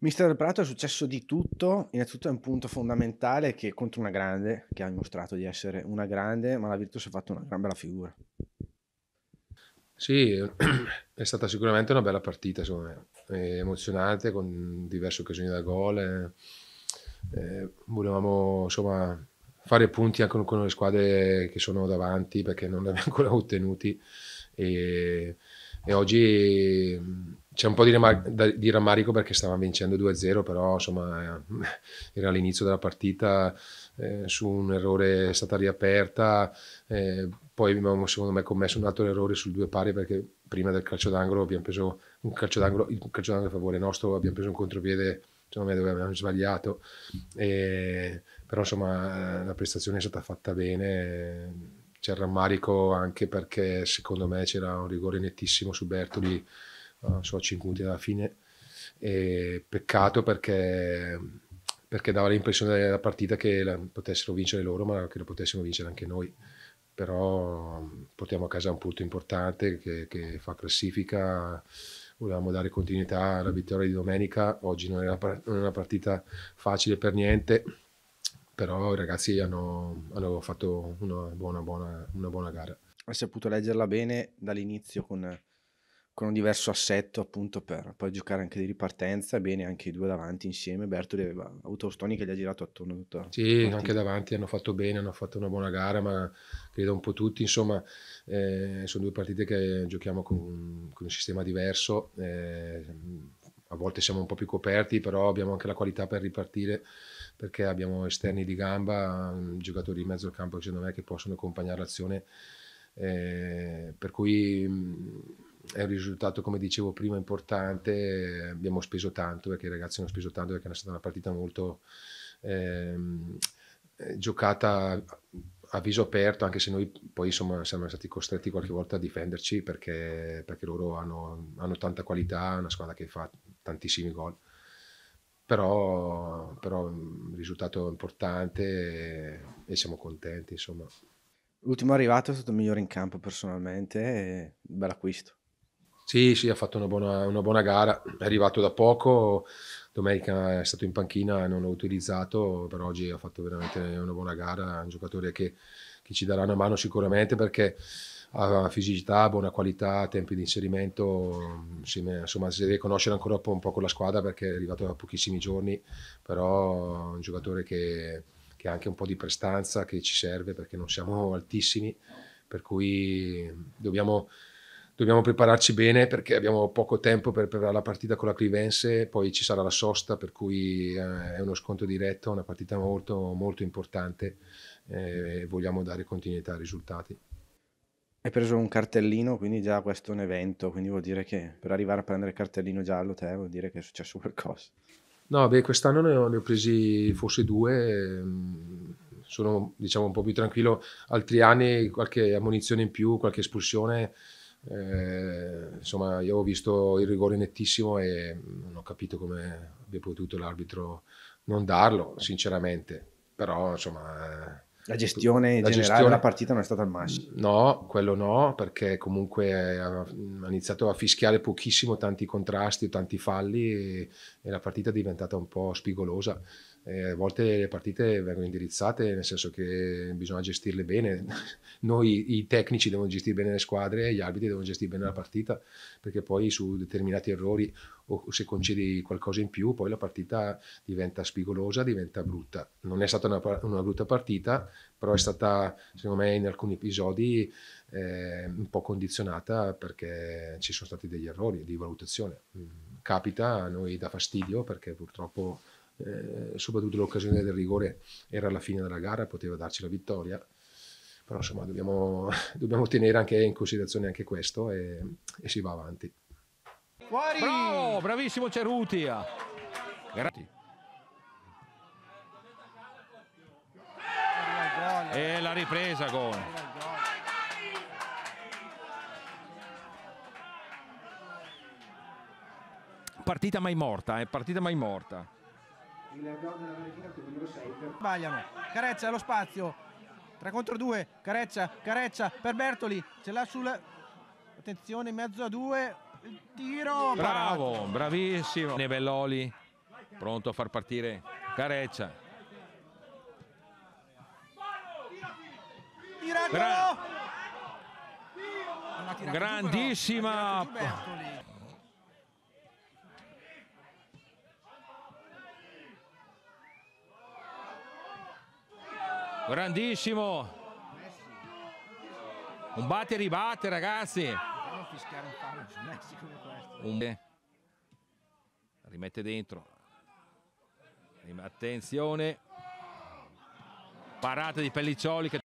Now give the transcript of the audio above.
Mister Del Prato è successo di tutto, innanzitutto è un punto fondamentale che contro una grande, che ha dimostrato di essere una grande, ma la Virtus ha fatto una gran bella figura. Sì, è stata sicuramente una bella partita, secondo me, è emozionante, con diverse occasioni da gol. Eh, eh, volevamo insomma, fare punti anche con le squadre che sono davanti perché non le abbiamo ancora ottenuti. E e oggi c'è un po' di, ramar- di rammarico perché stavamo vincendo 2-0, però insomma eh, era all'inizio della partita, eh, su un errore è stata riaperta, eh, poi abbiamo secondo me commesso un altro errore sul due pari perché prima del calcio d'angolo abbiamo preso un calcio d'angolo, il calcio d'angolo a favore nostro, abbiamo preso un contropiede secondo me dove abbiamo sbagliato, e, però insomma eh, la prestazione è stata fatta bene c'è il rammarico anche perché secondo me c'era un rigore nettissimo su Bertoli, eh, non so, 5 minuti alla fine. E peccato perché, perché dava l'impressione della partita che la potessero vincere loro, ma che la potessimo vincere anche noi. Però portiamo a casa un punto importante che, che fa classifica volevamo dare continuità alla vittoria di domenica. Oggi non è, una, partita facile per niente, però i ragazzi hanno, hanno fatto una buona, buona, una buona gara. Hai saputo leggerla bene dall'inizio con, con, un diverso assetto appunto per poi giocare anche di ripartenza, bene anche i due davanti insieme, Bertoli aveva avuto Ostoni che gli ha girato attorno tutta Sì, anche davanti hanno fatto bene, hanno fatto una buona gara, ma credo un po' tutti, insomma eh, sono due partite che giochiamo con, con un sistema diverso. Eh, a volte siamo un po' più coperti, però abbiamo anche la qualità per ripartire perché abbiamo esterni di gamba, mm, giocatori di mezzo al campo secondo me che possono accompagnare l'azione. Eh, per cui mm, è un risultato, come dicevo prima, importante. Abbiamo speso tanto perché i ragazzi hanno speso tanto perché è stata una partita molto ehm, eh, giocata a viso aperto, anche se noi poi insomma, siamo stati costretti qualche volta a difenderci perché, perché loro hanno, hanno tanta qualità, una squadra che fa tantissimi gol. Però, però mm, risultato importante e siamo contenti, insomma. L'ultimo arrivato è stato il migliore in campo personalmente, e bel acquisto. Sì, sì, ha fatto una buona, una buona, gara, è arrivato da poco, domenica è stato in panchina, non l'ho utilizzato, però oggi ha fatto veramente una buona gara, è un giocatore che, che ci darà una mano sicuramente perché ha fisicità, buona qualità, tempi di inserimento, insomma si deve conoscere ancora un po' con la squadra perché è arrivato da pochissimi giorni, però è un giocatore che, che ha anche un po' di prestanza, che ci serve perché non siamo altissimi, per cui dobbiamo dobbiamo prepararci bene perché abbiamo poco tempo per preparare la partita con la Clivense, poi ci sarà la sosta, per cui eh, è uno scontro diretto, una partita molto, molto importante eh, e vogliamo dare continuità ai risultati. Hai preso un cartellino, quindi già questo è un evento, quindi vuol dire che per arrivare a prendere il cartellino giallo te vuol dire che è successo qualcosa. No, beh, quest'anno ne ho, ne ho presi forse due, ehm, sono diciamo un po' più tranquillo. Altri anni qualche ammonizione in più, qualche espulsione, eh, insomma io ho visto il rigore nettissimo e non ho capito come abbia potuto l'arbitro non darlo, sinceramente. Però insomma la gestione la generale gestione... della partita non è stata al massimo. No, quello no, perché comunque eh, ha iniziato a fischiare pochissimo, tanti contrasti, tanti falli e, e la partita è diventata un po' spigolosa eh, a volte le partite vengono indirizzate, nel senso che bisogna gestirle bene. Noi, i tecnici, devono gestire bene le squadre, gli arbitri devono gestire bene la partita, perché poi su determinati errori o se concedi qualcosa in più, poi la partita diventa spigolosa, diventa brutta. Non è stata una, una brutta partita, però è stata, secondo me, in alcuni episodi eh, un po' condizionata perché ci sono stati degli errori di valutazione. Mm, capita, a noi dà fastidio perché purtroppo eh, soprattutto l'occasione del rigore era alla fine della gara, poteva darci la vittoria, però insomma dobbiamo, dobbiamo tenere anche in considerazione anche questo e, e si va avanti. Fuori! Bravo, bravissimo Cerutia! Grazie. E la ripresa gol! Partita mai morta, è eh? partita mai morta il gol della Valentina con il numero 6 sbagliano, Carezza allo spazio 3 contro 2, Carezza, Carezza per Bertoli, ce l'ha sul attenzione mezzo a 2 il tiro bravo, parato. bravissimo Nebelloli pronto a far partire Carezza Tiracolo! Bra- grandissima grandissimo un batte e ribatte ragazzi un... rimette dentro attenzione parata di Pelliccioli che